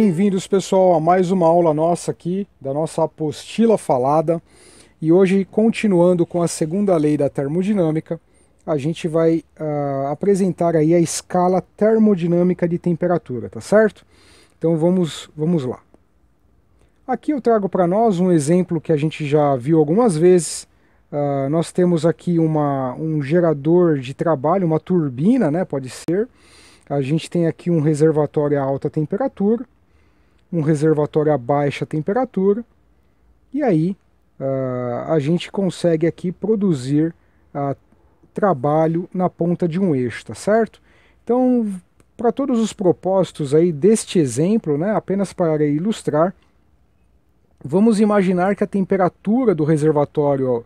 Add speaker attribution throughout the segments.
Speaker 1: Bem-vindos, pessoal, a mais uma aula nossa aqui, da nossa apostila falada. E hoje, continuando com a segunda lei da termodinâmica, a gente vai uh, apresentar aí a escala termodinâmica de temperatura, tá certo? Então vamos, vamos lá. Aqui eu trago para nós um exemplo que a gente já viu algumas vezes. Uh, nós temos aqui uma, um gerador de trabalho, uma turbina, né, pode ser. A gente tem aqui um reservatório a alta temperatura um reservatório a baixa temperatura, e aí uh, a gente consegue aqui produzir uh, trabalho na ponta de um eixo, tá certo? Então, para todos os propósitos aí deste exemplo, né, apenas para ilustrar, vamos imaginar que a temperatura do reservatório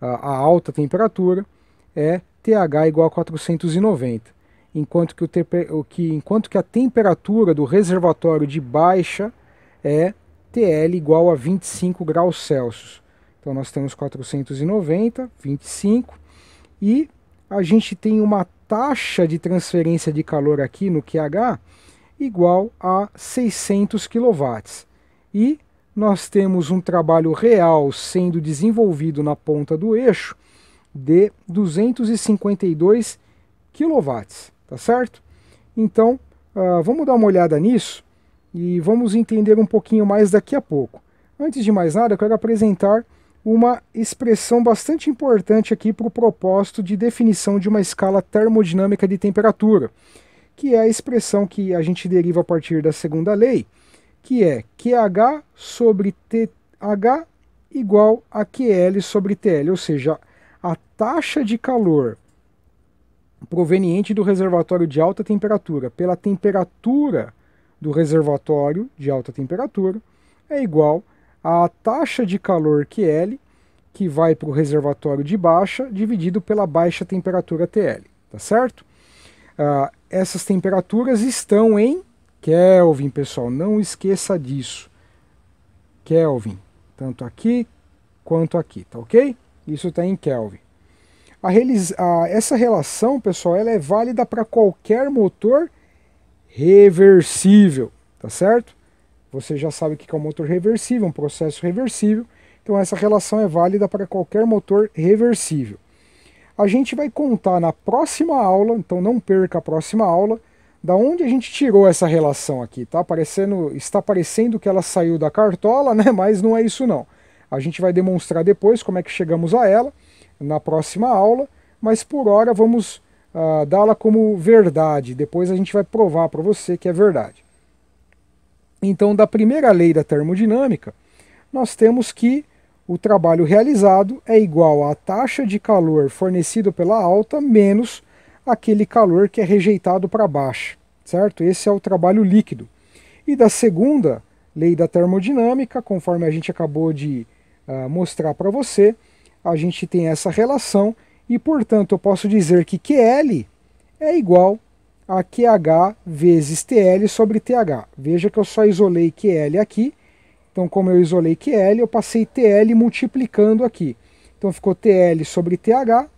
Speaker 1: ah, a alta temperatura é TH igual a 490 enquanto que, o que, enquanto que a temperatura do reservatório de baixa é TL igual a 25 graus Celsius. Então nós temos 490, 25, e a gente tem uma taxa de transferência de calor aqui no QH igual a 600 kW. E nós temos um trabalho real sendo desenvolvido na ponta do eixo de 252 kW tá certo? Então, uh, vamos dar uma olhada nisso e vamos entender um pouquinho mais daqui a pouco. Antes de mais nada, eu quero apresentar uma expressão bastante importante aqui para o propósito de definição de uma escala termodinâmica de temperatura, que é a expressão que a gente deriva a partir da segunda lei, que é QH sobre TH igual a QL sobre TL, ou seja, a taxa de calor proveniente do reservatório de alta temperatura pela temperatura do reservatório de alta temperatura é igual à taxa de calor QL que vai para o reservatório de baixa dividido pela baixa temperatura TL, tá certo? Ah, essas temperaturas estão em Kelvin, pessoal, não esqueça disso. Kelvin, tanto aqui quanto aqui, tá ok? Isso está em Kelvin a, a, essa relação, pessoal, ela é válida para qualquer motor reversível, tá certo? Você já sabe o que é um motor reversível, um processo reversível. Então essa relação é válida para qualquer motor reversível. A gente vai contar na próxima aula, então não perca a próxima aula, da onde a gente tirou essa relação aqui, tá? aparecendo está parecendo que ela saiu da cartola, né? Mas não é isso não. A gente vai demonstrar depois como é que chegamos a ela na próxima aula, mas por hora vamos ah, dá-la como verdade. Depois a gente vai provar para você que é verdade. Então, da primeira lei da termodinâmica, nós temos que o trabalho realizado é igual à taxa de calor fornecido pela alta menos aquele calor que é rejeitado para baixo, certo? Esse é o trabalho líquido. E da segunda lei da termodinâmica, conforme a gente acabou de uh, mostrar para você, a gente tem essa relação e, portanto, eu posso dizer que QL é igual a QH vezes TL sobre TH. Veja que eu só isolei QL aqui, então como eu isolei QL, eu passei TL multiplicando aqui. Então ficou TL sobre TH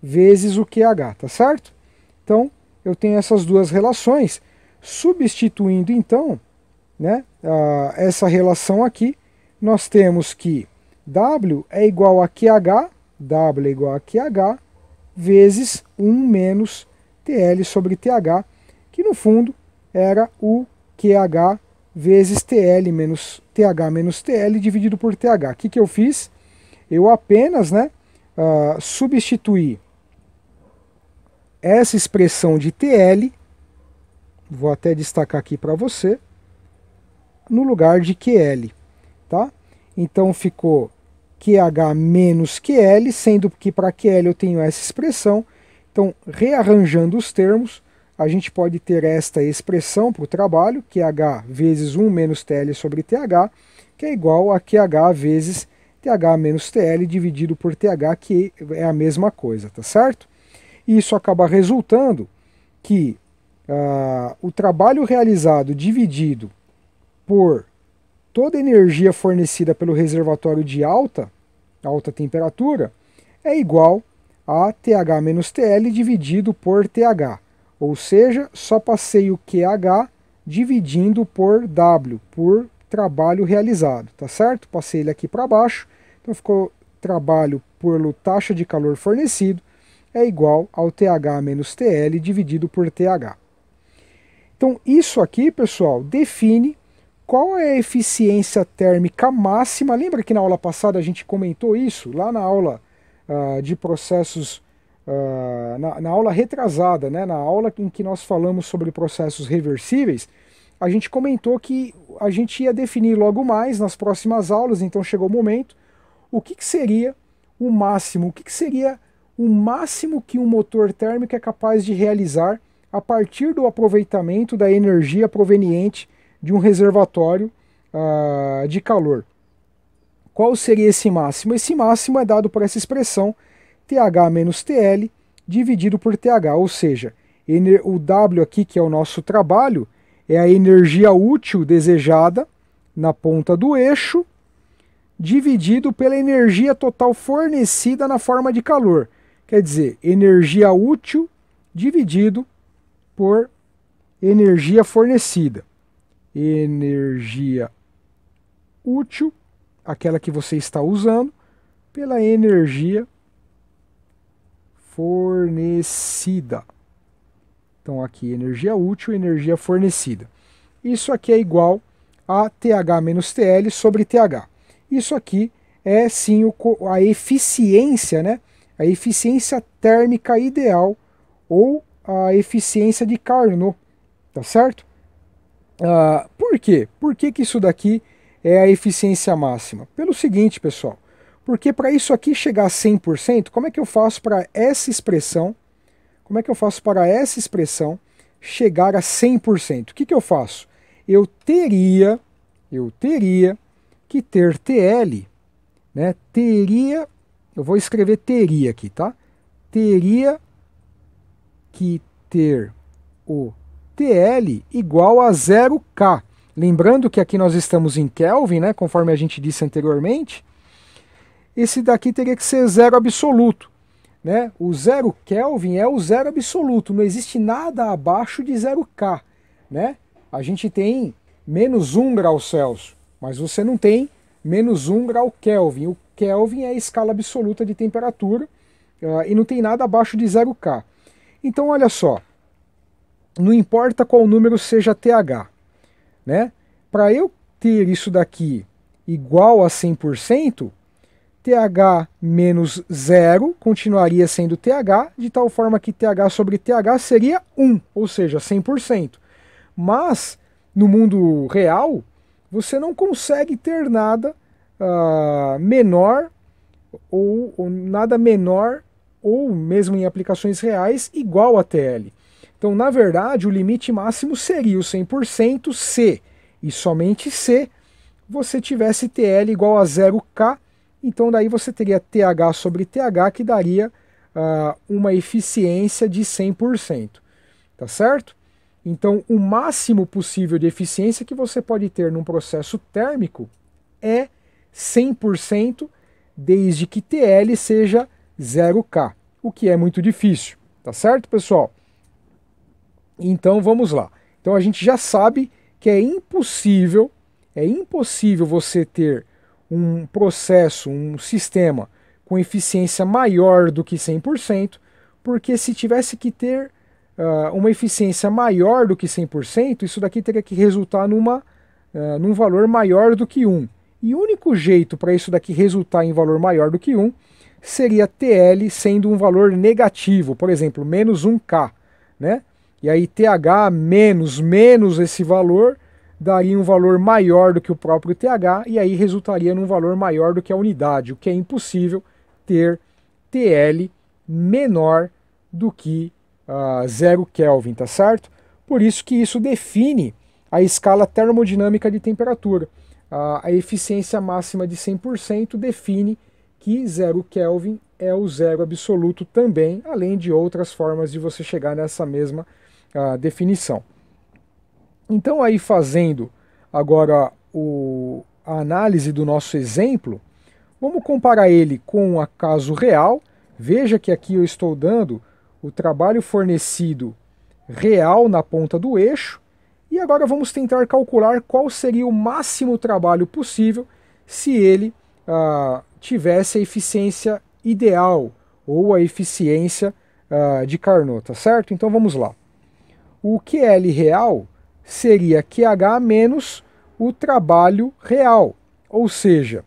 Speaker 1: vezes o QH, tá certo? Então eu tenho essas duas relações, substituindo então né, essa relação aqui, nós temos que W é igual a QH, W é igual a QH, vezes 1 menos TL sobre TH, que no fundo era o QH vezes TL menos TH menos TL dividido por TH. O que, que eu fiz? Eu apenas né, uh, substituí essa expressão de TL, vou até destacar aqui para você, no lugar de QL. Tá? Então ficou QH menos QL, sendo que para QL eu tenho essa expressão. Então, rearranjando os termos, a gente pode ter esta expressão para o trabalho, QH vezes 1 menos TL sobre TH, que é igual a QH vezes TH menos TL dividido por TH, que é a mesma coisa, tá certo? E isso acaba resultando que uh, o trabalho realizado dividido por toda energia fornecida pelo reservatório de alta, alta temperatura, é igual a TH-TL menos dividido por TH, ou seja, só passei o QH dividindo por W, por trabalho realizado, tá certo? Passei ele aqui para baixo, então ficou trabalho por taxa de calor fornecido é igual ao TH menos TL dividido por TH. Então isso aqui, pessoal, define qual é a eficiência térmica máxima? Lembra que na aula passada a gente comentou isso? Lá na aula uh, de processos, uh, na, na, aula retrasada, né? na aula em que nós falamos sobre processos reversíveis, a gente comentou que a gente ia definir logo mais nas próximas aulas, então chegou o momento, o que, que seria o máximo, o que, que seria o máximo que um motor térmico é capaz de realizar a partir do aproveitamento da energia proveniente de um reservatório uh, de calor. Qual seria esse máximo? Esse máximo é dado por essa expressão TH menos TL dividido por TH, ou seja, o W aqui, que é o nosso trabalho, é a energia útil desejada na ponta do eixo, dividido pela energia total fornecida na forma de calor. Quer dizer, energia útil dividido por energia fornecida energia útil, aquela que você está usando, pela energia fornecida. Então aqui energia útil, energia fornecida. Isso aqui é igual a TH menos TL sobre TH. Isso aqui é sim o, a eficiência, né? A eficiência térmica ideal ou a eficiência de Carnot, tá certo? Ah, por quê? Por que, que isso daqui é a eficiência máxima? Pelo seguinte, pessoal. Porque para isso aqui chegar a 100%, como é que eu faço para essa expressão, como é que eu faço para essa expressão chegar a 100%? O que, que eu faço? Eu teria, eu teria que ter TL, né? Teria, eu vou escrever teria aqui, tá? Teria que ter o TL igual a 0K. Lembrando que aqui nós estamos em Kelvin, né, conforme a gente disse anteriormente, esse daqui teria que ser zero absoluto. Né? O zero Kelvin é o zero absoluto, não existe nada abaixo de 0K. Né? A gente tem menos 1 grau Celsius, mas você não tem menos 1 grau Kelvin. O Kelvin é a escala absoluta de temperatura uh, e não tem nada abaixo de 0K. Então, olha só, não importa qual número seja TH, né? Para eu ter isso daqui igual a 100%, TH menos zero continuaria sendo TH, de tal forma que TH sobre TH seria 1, ou seja, 100%. Mas, no mundo real, você não consegue ter nada uh, menor ou, ou nada menor ou mesmo em aplicações reais igual a TL. Então, na verdade, o limite máximo seria o 100% se, e somente se, você tivesse TL igual a 0K, então daí você teria TH sobre TH que daria uh, uma eficiência de 100%, tá certo? Então, o máximo possível de eficiência que você pode ter num processo térmico é 100%, desde que TL seja 0K, o que é muito difícil, tá certo, pessoal? Então vamos lá. Então a gente já sabe que é impossível, é impossível você ter um processo, um sistema com eficiência maior do que 100%, porque se tivesse que ter uh, uma eficiência maior do que 100%, isso daqui teria que resultar numa, uh, num valor maior do que 1. E o único jeito para isso daqui resultar em valor maior do que 1 seria TL sendo um valor negativo, por exemplo, menos 1K. Né? E aí TH menos menos esse valor daria um valor maior do que o próprio TH e aí resultaria num valor maior do que a unidade, o que é impossível ter TL menor do que uh, zero Kelvin, tá certo? Por isso que isso define a escala termodinâmica de temperatura. Uh, a eficiência máxima de 100% define que zero Kelvin é o zero absoluto também, além de outras formas de você chegar nessa mesma a definição. Então, aí fazendo agora o, a análise do nosso exemplo, vamos comparar ele com um caso real. Veja que aqui eu estou dando o trabalho fornecido real na ponta do eixo. E agora vamos tentar calcular qual seria o máximo trabalho possível se ele ah, tivesse a eficiência ideal ou a eficiência ah, de Carnot, tá certo? Então vamos lá o QL real seria QH menos o trabalho real, ou seja,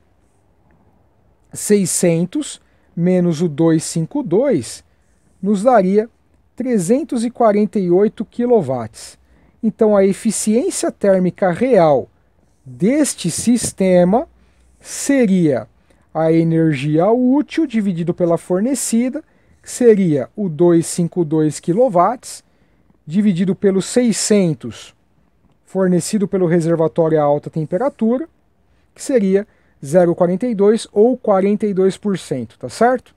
Speaker 1: 600 menos o 252 nos daria 348 kW. Então a eficiência térmica real deste sistema seria a energia útil dividido pela fornecida, que seria o 252 kW, dividido pelo 600 fornecido pelo reservatório a alta temperatura, que seria 0,42 ou 42%, tá certo?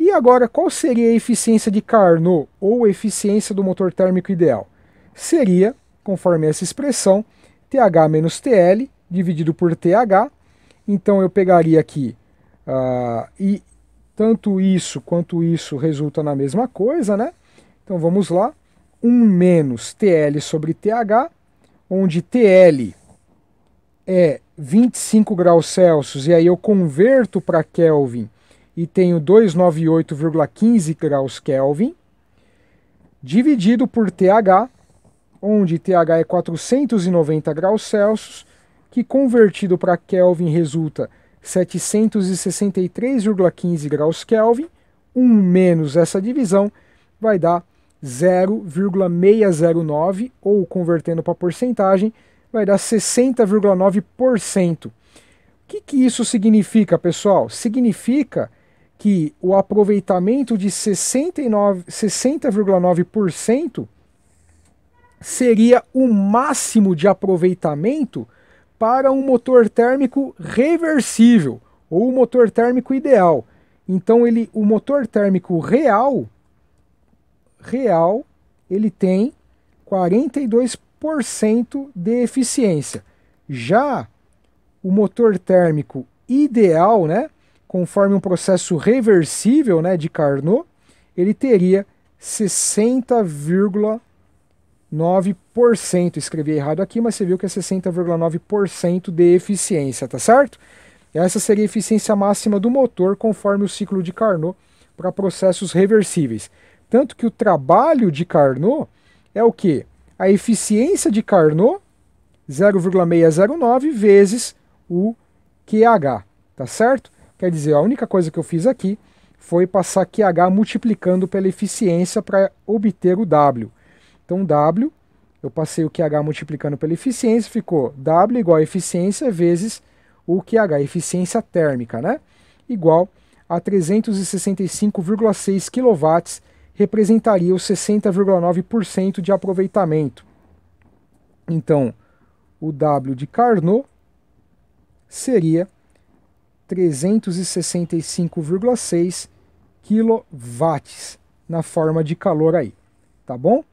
Speaker 1: E agora, qual seria a eficiência de Carnot ou eficiência do motor térmico ideal? Seria, conforme essa expressão, TH menos TL dividido por TH. Então eu pegaria aqui, uh, e tanto isso quanto isso resulta na mesma coisa, né? Então vamos lá. 1 menos TL sobre TH, onde TL é 25 graus Celsius, e aí eu converto para Kelvin e tenho 298,15 graus Kelvin, dividido por TH, onde TH é 490 graus Celsius, que convertido para Kelvin resulta 763,15 graus Kelvin, 1 menos essa divisão vai dar 0,609, ou convertendo para porcentagem, vai dar 60,9%. O que, que isso significa, pessoal? Significa que o aproveitamento de 60,9% seria o máximo de aproveitamento para um motor térmico reversível ou um motor térmico ideal. Então ele, o motor térmico real real, ele tem 42% de eficiência. Já o motor térmico ideal, né, conforme um processo reversível né, de Carnot, ele teria 60,9%. Escrevi errado aqui, mas você viu que é 60,9% de eficiência, tá certo? Essa seria a eficiência máxima do motor conforme o ciclo de Carnot para processos reversíveis. Tanto que o trabalho de Carnot é o que? A eficiência de Carnot, 0,609 vezes o QH, tá certo? Quer dizer, a única coisa que eu fiz aqui foi passar QH multiplicando pela eficiência para obter o W. Então, W, eu passei o QH multiplicando pela eficiência, ficou W igual a eficiência vezes o QH, eficiência térmica, né? Igual a 365,6 kW representaria os 60,9% de aproveitamento. Então, o W de Carnot seria 365,6 kW na forma de calor aí, tá bom?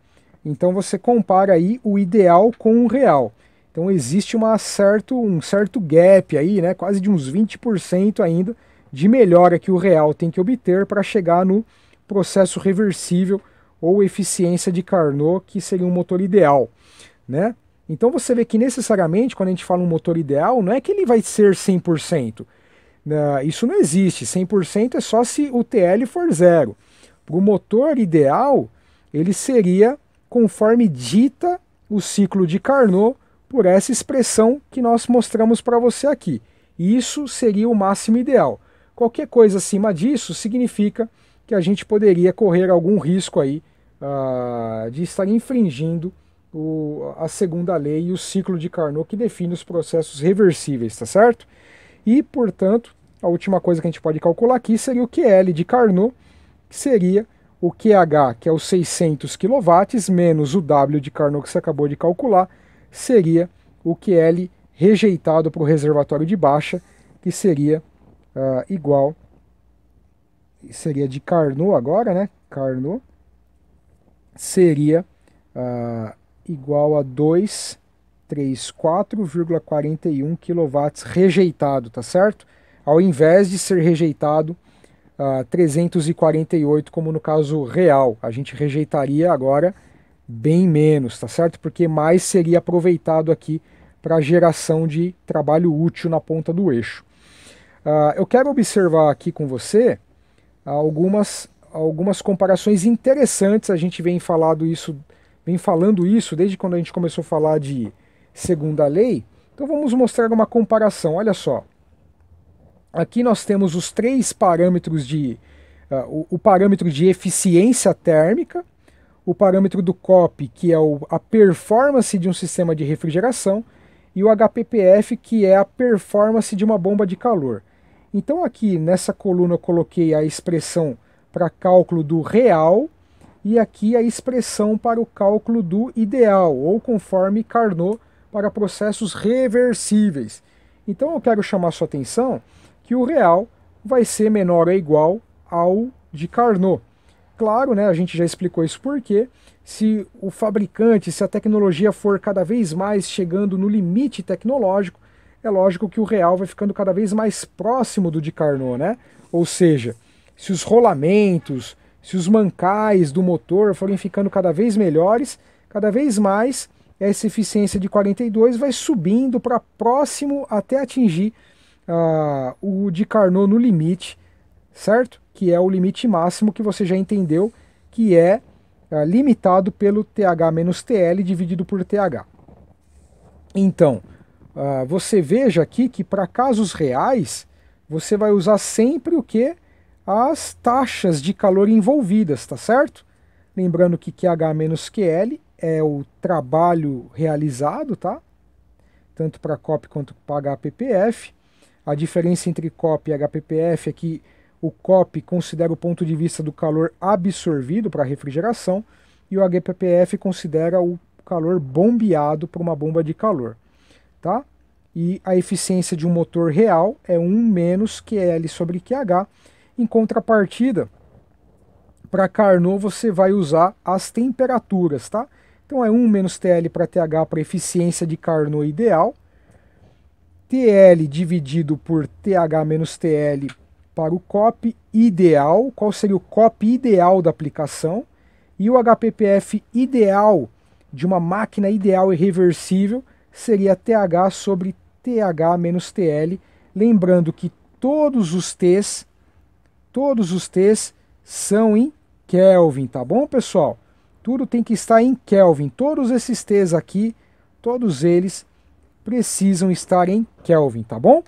Speaker 1: Então você compara aí o ideal com o real. Então existe uma certo, um certo gap aí, né, quase de uns 20% ainda de melhora que o real tem que obter para chegar no processo reversível ou eficiência de Carnot, que seria um motor ideal, né? Então você vê que necessariamente quando a gente fala um motor ideal, não é que ele vai ser 100%. Né? Isso não existe. 100% é só se o TL for zero. o motor ideal, ele seria conforme dita o ciclo de Carnot por essa expressão que nós mostramos para você aqui. Isso seria o máximo ideal. Qualquer coisa acima disso significa que a gente poderia correr algum risco aí uh, de estar infringindo o, a segunda lei e o ciclo de Carnot que define os processos reversíveis, tá certo? E, portanto, a última coisa que a gente pode calcular aqui seria o QL de Carnot, que seria o QH, que é os 600 kW, menos o W de Carnot que você acabou de calcular, seria o QL rejeitado para o reservatório de baixa, que seria uh, igual seria de Carnot agora, né? Carnot seria uh, igual a 234,41 kW rejeitado, tá certo? Ao invés de ser rejeitado uh, ah, 348, como no caso real, a gente rejeitaria agora bem menos, tá certo? Porque mais seria aproveitado aqui para geração de trabalho útil na ponta do eixo. Uh, eu quero observar aqui com você algumas, algumas comparações interessantes. A gente vem falando isso, vem falando isso desde quando a gente começou a falar de segunda lei. Então vamos mostrar uma comparação. Olha só. Aqui nós temos os três parâmetros de uh, o, o parâmetro de eficiência térmica, o parâmetro do COP, que é o, a performance de um sistema de refrigeração, e o HPPF, que é a performance de uma bomba de calor. Então aqui nessa coluna eu coloquei a expressão para cálculo do real e aqui a expressão para o cálculo do ideal, ou conforme Carnot, para processos reversíveis. Então eu quero chamar sua atenção que o real vai ser menor ou igual ao de Carnot. Claro, né, a gente já explicou isso porque se o fabricante, se a tecnologia for cada vez mais chegando no limite tecnológico, é lógico que o real vai ficando cada vez mais próximo do de Carnot, né? Ou seja, se os rolamentos, se os mancais do motor forem ficando cada vez melhores, cada vez mais essa eficiência de 42 vai subindo para próximo até atingir uh, o de Carnot no limite, certo? Que é o limite máximo que você já entendeu, que é uh, limitado pelo TH-TL dividido por TH. Então, Uh, você veja aqui que para casos reais, você vai usar sempre o que? As taxas de calor envolvidas, tá certo? Lembrando que QH menos QL é o trabalho realizado, tá? Tanto para COP quanto para HPPF. A diferença entre COP e HPPF é que o COP considera o ponto de vista do calor absorvido para a refrigeração e o HPPF considera o calor bombeado para uma bomba de calor tá? E a eficiência de um motor real é 1 menos QL sobre QH. Em contrapartida, para Carnot você vai usar as temperaturas, tá? Então é 1 menos TL para TH para eficiência de Carnot ideal. TL dividido por TH menos TL para o COP ideal. Qual seria o COP ideal da aplicação? E o HPPF ideal de uma máquina ideal e reversível seria TH sobre TH menos TL, lembrando que todos os T's, todos os T's são em Kelvin, tá bom, pessoal? Tudo tem que estar em Kelvin, todos esses T's aqui, todos eles precisam estar em Kelvin, tá bom?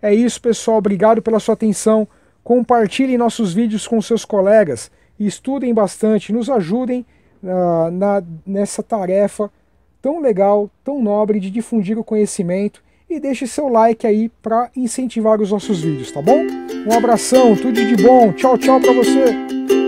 Speaker 1: É isso, pessoal, obrigado pela sua atenção, compartilhem nossos vídeos com seus colegas, estudem bastante, nos ajudem uh, na, nessa tarefa tão legal, tão nobre de difundir o conhecimento e deixe seu like aí para incentivar os nossos vídeos, tá bom? Um abração, tudo de bom, tchau, tchau para você.